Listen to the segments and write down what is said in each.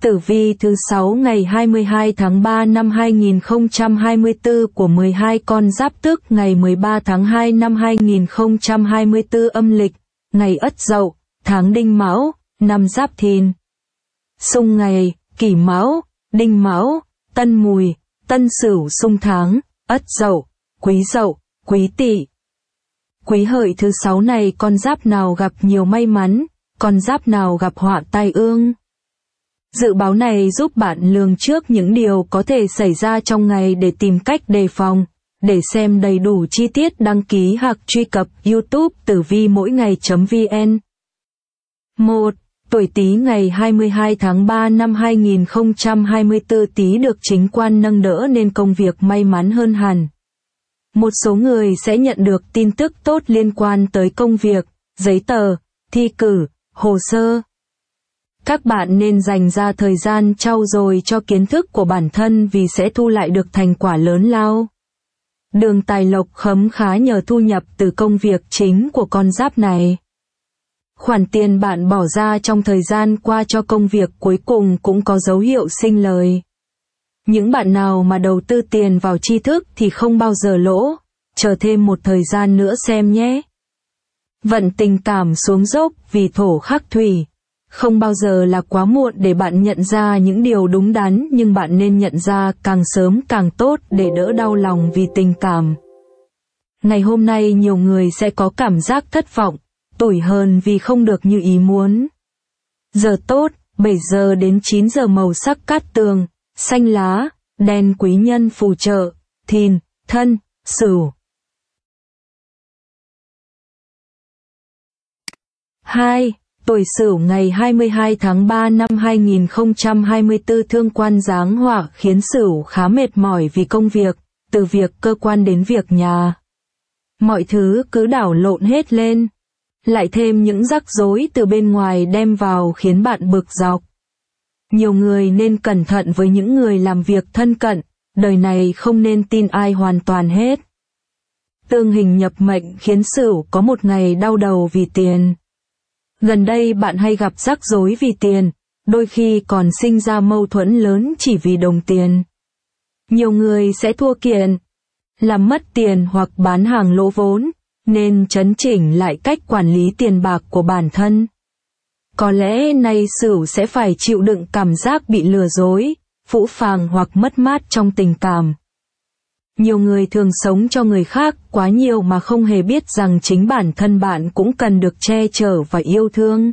Tử vi thứ 6 ngày 22 tháng 3 năm 2024 của 12 con giáp tước ngày 13 tháng 2 năm 2024 âm lịch, ngày Ất Dậu, tháng Đinh Mão, năm Giáp Thìn. Xung ngày, Kỷ Mão, Đinh Mão, Tân Mùi, Tân Sửu xung tháng, Ất Dậu, Quý Dậu, Quý Tỵ. Quý hợi thứ sáu này con giáp nào gặp nhiều may mắn, con giáp nào gặp họa tai ương. Dự báo này giúp bạn lường trước những điều có thể xảy ra trong ngày để tìm cách đề phòng. Để xem đầy đủ chi tiết đăng ký hoặc truy cập YouTube tử vi mỗi ngày.vn. 1. Tuổi Tý ngày 22 tháng 3 năm 2024 Tý được chính quan nâng đỡ nên công việc may mắn hơn hẳn. Một số người sẽ nhận được tin tức tốt liên quan tới công việc, giấy tờ, thi cử, hồ sơ, các bạn nên dành ra thời gian trau dồi cho kiến thức của bản thân vì sẽ thu lại được thành quả lớn lao. Đường tài lộc khấm khá nhờ thu nhập từ công việc chính của con giáp này. Khoản tiền bạn bỏ ra trong thời gian qua cho công việc cuối cùng cũng có dấu hiệu sinh lời. Những bạn nào mà đầu tư tiền vào tri thức thì không bao giờ lỗ, chờ thêm một thời gian nữa xem nhé. Vận tình cảm xuống dốc vì thổ khắc thủy, không bao giờ là quá muộn để bạn nhận ra những điều đúng đắn nhưng bạn nên nhận ra càng sớm càng tốt để đỡ đau lòng vì tình cảm. Ngày hôm nay nhiều người sẽ có cảm giác thất vọng, tủi hơn vì không được như ý muốn. Giờ tốt, 7 giờ đến 9 giờ màu sắc cát tường, xanh lá, đen quý nhân phù trợ, thìn, thân, sửu. 2. Tuổi Sửu ngày 22 tháng 3 năm 2024 thương quan giáng hỏa khiến Sửu khá mệt mỏi vì công việc, từ việc cơ quan đến việc nhà. Mọi thứ cứ đảo lộn hết lên. Lại thêm những rắc rối từ bên ngoài đem vào khiến bạn bực dọc. Nhiều người nên cẩn thận với những người làm việc thân cận, đời này không nên tin ai hoàn toàn hết. Tương hình nhập mệnh khiến Sửu có một ngày đau đầu vì tiền. Gần đây bạn hay gặp rắc rối vì tiền, đôi khi còn sinh ra mâu thuẫn lớn chỉ vì đồng tiền. Nhiều người sẽ thua kiện, làm mất tiền hoặc bán hàng lỗ vốn, nên chấn chỉnh lại cách quản lý tiền bạc của bản thân. Có lẽ nay Sửu sẽ phải chịu đựng cảm giác bị lừa dối, phũ phàng hoặc mất mát trong tình cảm. Nhiều người thường sống cho người khác quá nhiều mà không hề biết rằng chính bản thân bạn cũng cần được che chở và yêu thương.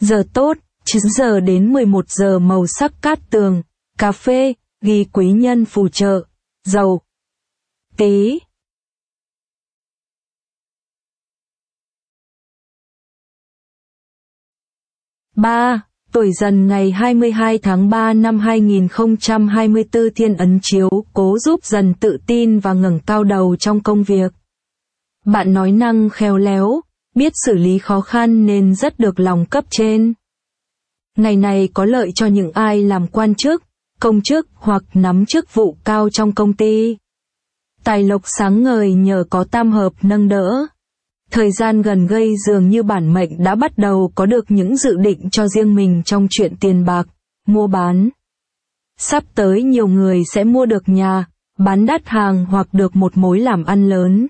Giờ tốt, 9 giờ đến 11 giờ màu sắc cát tường, cà phê, ghi quý nhân phù trợ, dầu, tí. ba Tuổi dần ngày 22 tháng 3 năm 2024 thiên ấn chiếu cố giúp dần tự tin và ngẩng cao đầu trong công việc. Bạn nói năng khéo léo, biết xử lý khó khăn nên rất được lòng cấp trên. Ngày này có lợi cho những ai làm quan chức, công chức hoặc nắm chức vụ cao trong công ty. Tài lộc sáng ngời nhờ có tam hợp nâng đỡ. Thời gian gần gây dường như bản mệnh đã bắt đầu có được những dự định cho riêng mình trong chuyện tiền bạc, mua bán. Sắp tới nhiều người sẽ mua được nhà, bán đắt hàng hoặc được một mối làm ăn lớn.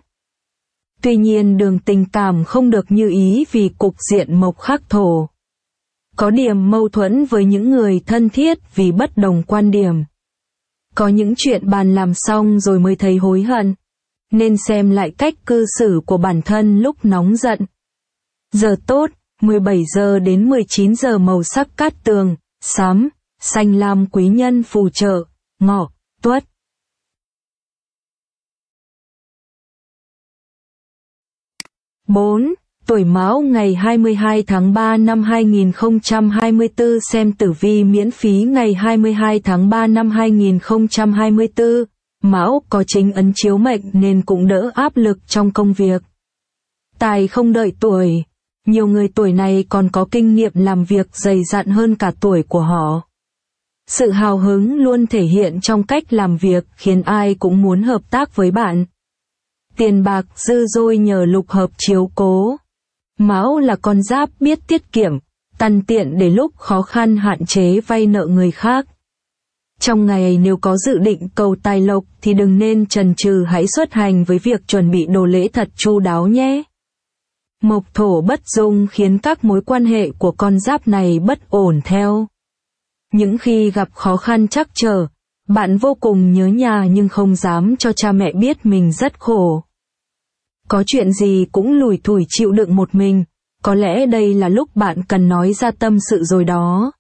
Tuy nhiên đường tình cảm không được như ý vì cục diện mộc khắc thổ. Có điểm mâu thuẫn với những người thân thiết vì bất đồng quan điểm. Có những chuyện bàn làm xong rồi mới thấy hối hận, nên xem lại cách cư xử của bản thân lúc nóng giận. Giờ tốt, 17 giờ đến 19 giờ màu sắc cát tường, xám, xanh lam quý nhân phù trợ, ngọ, tuất. bốn Tuổi Mão ngày 22 tháng 3 năm 2024 xem tử vi miễn phí ngày 22 tháng 3 năm 2024. Mão có chính ấn chiếu mệnh nên cũng đỡ áp lực trong công việc. Tài không đợi tuổi, nhiều người tuổi này còn có kinh nghiệm làm việc dày dặn hơn cả tuổi của họ. Sự hào hứng luôn thể hiện trong cách làm việc khiến ai cũng muốn hợp tác với bạn. Tiền bạc dư dôi nhờ lục hợp chiếu cố. Mão là con giáp biết tiết kiệm, tăn tiện để lúc khó khăn hạn chế vay nợ người khác. Trong ngày nếu có dự định cầu tài lộc thì đừng nên trần trừ hãy xuất hành với việc chuẩn bị đồ lễ thật chu đáo nhé. Mộc thổ bất dung khiến các mối quan hệ của con giáp này bất ổn theo. Những khi gặp khó khăn chắc trở, bạn vô cùng nhớ nhà nhưng không dám cho cha mẹ biết mình rất khổ. Có chuyện gì cũng lủi thủi chịu đựng một mình, có lẽ đây là lúc bạn cần nói ra tâm sự rồi đó.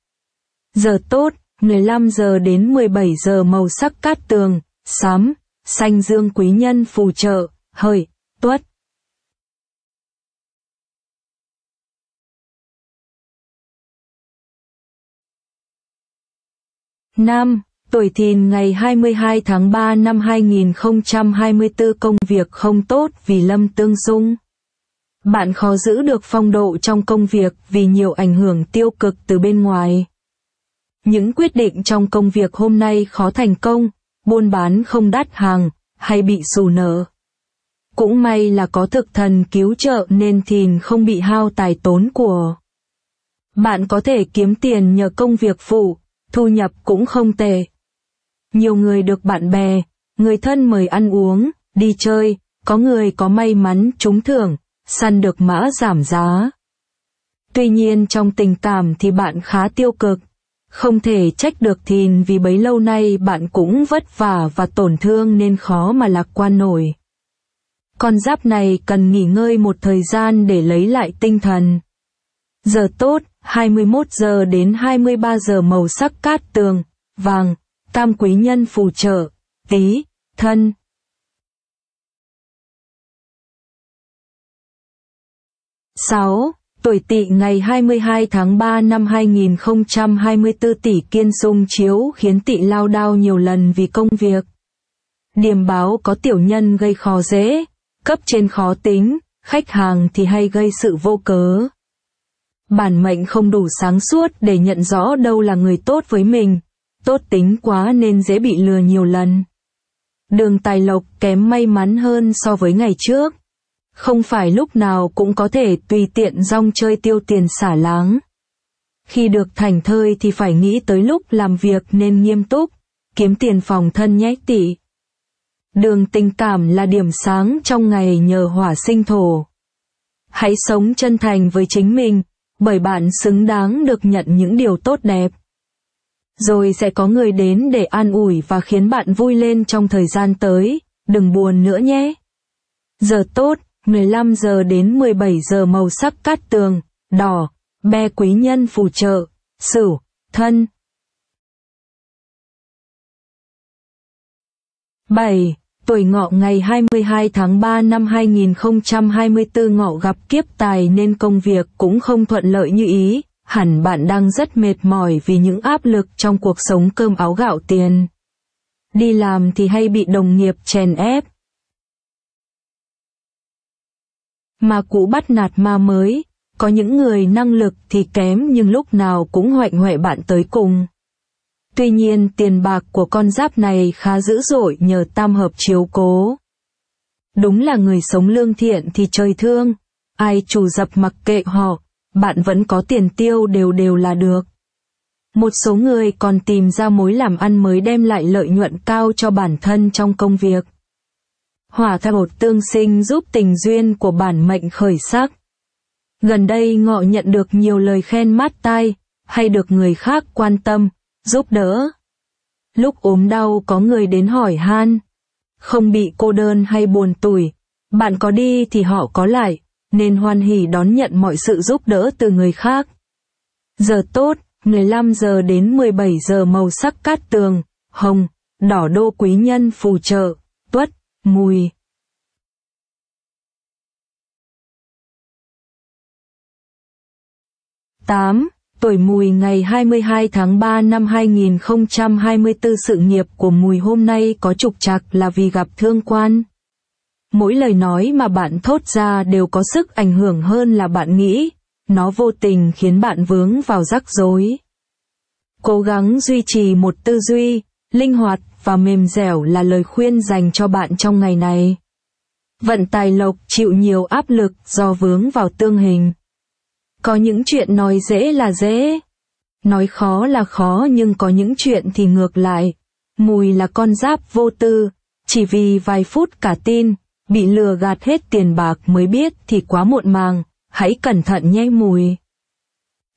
Giờ tốt, 15 giờ đến 17 giờ màu sắc cát tường, xám, xanh dương quý nhân phù trợ, hợi, tuất. Nam, tuổi thìn ngày 22 tháng 3 năm 2024 công việc không tốt vì Lâm Tương xung. Bạn khó giữ được phong độ trong công việc vì nhiều ảnh hưởng tiêu cực từ bên ngoài. Những quyết định trong công việc hôm nay khó thành công, buôn bán không đắt hàng, hay bị xù nợ. Cũng may là có thực thần cứu trợ nên thìn không bị hao tài tốn của. Bạn có thể kiếm tiền nhờ công việc phụ, thu nhập cũng không tệ. Nhiều người được bạn bè, người thân mời ăn uống, đi chơi, có người có may mắn trúng thưởng, săn được mã giảm giá. Tuy nhiên trong tình cảm thì bạn khá tiêu cực. Không thể trách được thìn vì bấy lâu nay bạn cũng vất vả và tổn thương nên khó mà lạc quan nổi. Con giáp này cần nghỉ ngơi một thời gian để lấy lại tinh thần. Giờ tốt, 21 giờ đến 23 giờ màu sắc cát tường, vàng, tam quý nhân phù trợ, tí, thân. sáu Tuổi tỵ ngày 22 tháng 3 năm 2024 tỷ kiên sung chiếu khiến tỵ lao đao nhiều lần vì công việc. điềm báo có tiểu nhân gây khó dễ, cấp trên khó tính, khách hàng thì hay gây sự vô cớ. Bản mệnh không đủ sáng suốt để nhận rõ đâu là người tốt với mình, tốt tính quá nên dễ bị lừa nhiều lần. Đường tài lộc kém may mắn hơn so với ngày trước. Không phải lúc nào cũng có thể tùy tiện rong chơi tiêu tiền xả láng. Khi được thành thơi thì phải nghĩ tới lúc làm việc nên nghiêm túc, kiếm tiền phòng thân nhé tỷ. Đường tình cảm là điểm sáng trong ngày nhờ hỏa sinh thổ. Hãy sống chân thành với chính mình, bởi bạn xứng đáng được nhận những điều tốt đẹp. Rồi sẽ có người đến để an ủi và khiến bạn vui lên trong thời gian tới, đừng buồn nữa nhé. Giờ tốt, 15 giờ đến 17 giờ màu sắc cát tường, đỏ, be quý nhân phù trợ, sửu, thân. 7. Tuổi ngọ ngày 22 tháng 3 năm 2024 ngọ gặp kiếp tài nên công việc cũng không thuận lợi như ý, hẳn bạn đang rất mệt mỏi vì những áp lực trong cuộc sống cơm áo gạo tiền. Đi làm thì hay bị đồng nghiệp chèn ép, mà cũ bắt nạt ma mới, có những người năng lực thì kém nhưng lúc nào cũng hoạnh hoẹ bạn tới cùng. Tuy nhiên tiền bạc của con giáp này khá dữ dội nhờ tam hợp chiếu cố. Đúng là người sống lương thiện thì trời thương, ai chủ dập mặc kệ họ, bạn vẫn có tiền tiêu đều đều là được. Một số người còn tìm ra mối làm ăn mới đem lại lợi nhuận cao cho bản thân trong công việc hỏa theo bột tương sinh giúp tình duyên của bản mệnh khởi sắc. Gần đây ngọ nhận được nhiều lời khen mát tai, hay được người khác quan tâm, giúp đỡ. Lúc ốm đau có người đến hỏi han. Không bị cô đơn hay buồn tủi, bạn có đi thì họ có lại, nên hoan hỉ đón nhận mọi sự giúp đỡ từ người khác. Giờ tốt, 15 giờ đến 17 giờ màu sắc cát tường, hồng, đỏ đô quý nhân phù trợ, tuất mùi tám Tuổi mùi ngày 22 tháng 3 năm 2024 sự nghiệp của mùi hôm nay có trục trặc là vì gặp thương quan. Mỗi lời nói mà bạn thốt ra đều có sức ảnh hưởng hơn là bạn nghĩ, nó vô tình khiến bạn vướng vào rắc rối. Cố gắng duy trì một tư duy, linh hoạt và mềm dẻo là lời khuyên dành cho bạn trong ngày này. Vận tài lộc chịu nhiều áp lực do vướng vào tương hình. Có những chuyện nói dễ là dễ, nói khó là khó nhưng có những chuyện thì ngược lại. Mùi là con giáp vô tư, chỉ vì vài phút cả tin, bị lừa gạt hết tiền bạc mới biết thì quá muộn màng, hãy cẩn thận nhé mùi.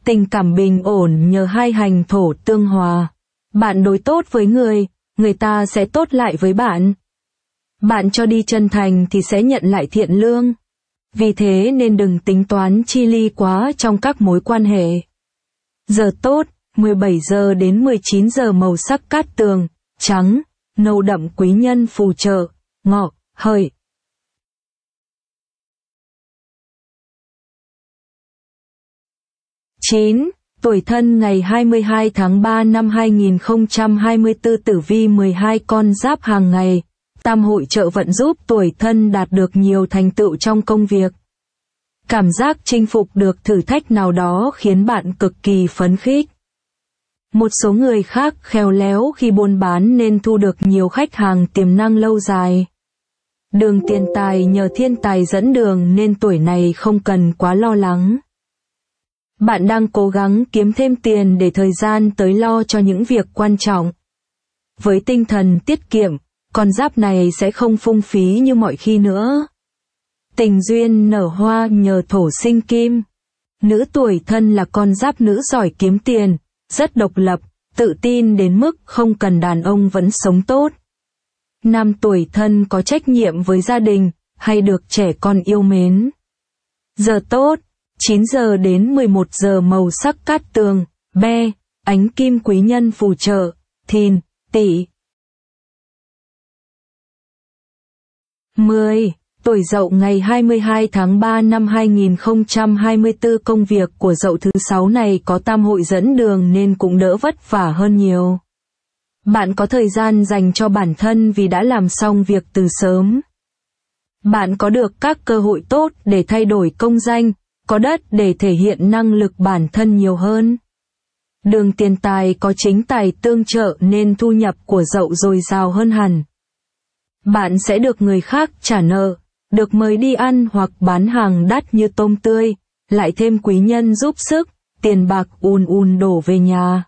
Tình cảm bình ổn nhờ hai hành thổ tương hòa. Bạn đối tốt với người, người ta sẽ tốt lại với bạn. Bạn cho đi chân thành thì sẽ nhận lại thiện lương. Vì thế nên đừng tính toán chi ly quá trong các mối quan hệ. Giờ tốt, 17 giờ đến 19 giờ màu sắc cát tường, trắng, nâu đậm quý nhân phù trợ, ngọ, hợi. chín Tuổi thân ngày 22 tháng 3 năm 2024 tử vi 12 con giáp hàng ngày. Tam hội trợ vận giúp tuổi thân đạt được nhiều thành tựu trong công việc. Cảm giác chinh phục được thử thách nào đó khiến bạn cực kỳ phấn khích. Một số người khác khéo léo khi buôn bán nên thu được nhiều khách hàng tiềm năng lâu dài. Đường tiền tài nhờ thiên tài dẫn đường nên tuổi này không cần quá lo lắng. Bạn đang cố gắng kiếm thêm tiền để thời gian tới lo cho những việc quan trọng. Với tinh thần tiết kiệm, con giáp này sẽ không phung phí như mọi khi nữa. Tình duyên nở hoa nhờ thổ sinh kim. Nữ tuổi thân là con giáp nữ giỏi kiếm tiền, rất độc lập, tự tin đến mức không cần đàn ông vẫn sống tốt. Nam tuổi thân có trách nhiệm với gia đình, hay được trẻ con yêu mến. Giờ tốt, 9 giờ đến 11 giờ màu sắc cát tường, be, ánh kim quý nhân phù trợ, thìn, tỷ. 10. Tuổi dậu ngày 22 tháng 3 năm 2024 công việc của dậu thứ sáu này có tam hội dẫn đường nên cũng đỡ vất vả hơn nhiều. Bạn có thời gian dành cho bản thân vì đã làm xong việc từ sớm. Bạn có được các cơ hội tốt để thay đổi công danh, có đất để thể hiện năng lực bản thân nhiều hơn. Đường tiền tài có chính tài tương trợ nên thu nhập của dậu dồi dào hơn hẳn. Bạn sẽ được người khác trả nợ, được mời đi ăn hoặc bán hàng đắt như tôm tươi, lại thêm quý nhân giúp sức, tiền bạc ùn ùn đổ về nhà.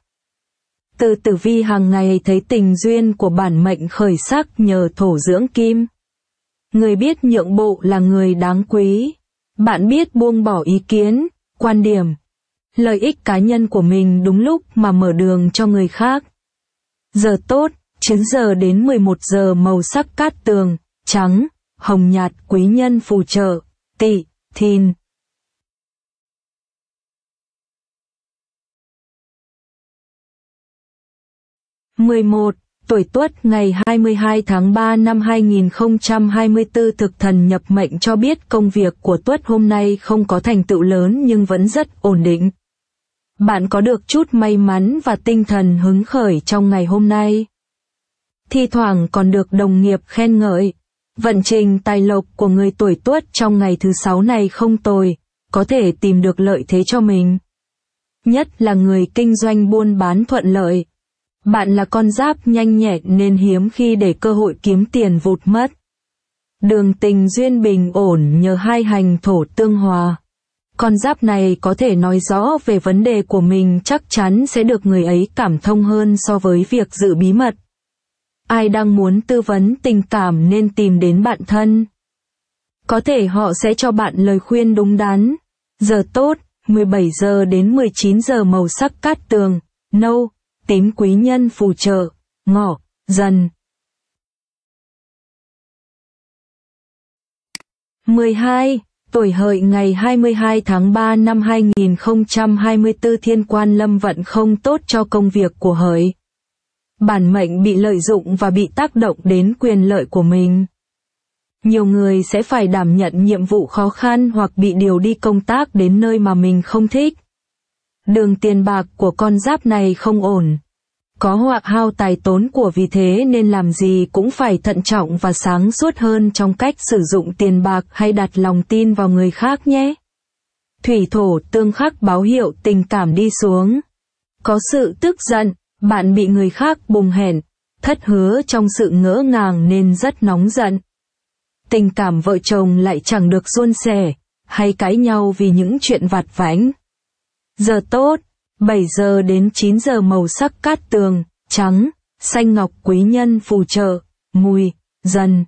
Từ tử vi hàng ngày thấy tình duyên của bản mệnh khởi sắc nhờ thổ dưỡng kim. Người biết nhượng bộ là người đáng quý. Bạn biết buông bỏ ý kiến, quan điểm, lợi ích cá nhân của mình đúng lúc mà mở đường cho người khác. Giờ tốt, 9 giờ đến 11 giờ màu sắc cát tường, trắng, hồng nhạt quý nhân phù trợ, tỵ, thìn. mười một Tuổi Tuất ngày 22 tháng 3 năm 2024 thực thần nhập mệnh cho biết công việc của Tuất hôm nay không có thành tựu lớn nhưng vẫn rất ổn định. Bạn có được chút may mắn và tinh thần hứng khởi trong ngày hôm nay. Thi thoảng còn được đồng nghiệp khen ngợi. Vận trình tài lộc của người tuổi Tuất trong ngày thứ sáu này không tồi, có thể tìm được lợi thế cho mình. Nhất là người kinh doanh buôn bán thuận lợi bạn là con giáp nhanh nhẹn nên hiếm khi để cơ hội kiếm tiền vụt mất. Đường tình duyên bình ổn nhờ hai hành thổ tương hòa. Con giáp này có thể nói rõ về vấn đề của mình chắc chắn sẽ được người ấy cảm thông hơn so với việc giữ bí mật. Ai đang muốn tư vấn tình cảm nên tìm đến bạn thân. Có thể họ sẽ cho bạn lời khuyên đúng đắn. Giờ tốt, 17 giờ đến 19 giờ màu sắc cát tường, nâu tím quý nhân phù trợ, ngọ, dần. 12. Tuổi hợi ngày 22 tháng 3 năm 2024 thiên quan lâm vận không tốt cho công việc của hợi. Bản mệnh bị lợi dụng và bị tác động đến quyền lợi của mình. Nhiều người sẽ phải đảm nhận nhiệm vụ khó khăn hoặc bị điều đi công tác đến nơi mà mình không thích đường tiền bạc của con giáp này không ổn. Có hoặc hao tài tốn của vì thế nên làm gì cũng phải thận trọng và sáng suốt hơn trong cách sử dụng tiền bạc hay đặt lòng tin vào người khác nhé. Thủy thổ tương khắc báo hiệu tình cảm đi xuống. Có sự tức giận, bạn bị người khác bùng hẹn, thất hứa trong sự ngỡ ngàng nên rất nóng giận. Tình cảm vợ chồng lại chẳng được suôn sẻ, hay cãi nhau vì những chuyện vặt vãnh. Giờ tốt, 7 giờ đến 9 giờ màu sắc cát tường, trắng, xanh ngọc quý nhân phù trợ, mùi, dần.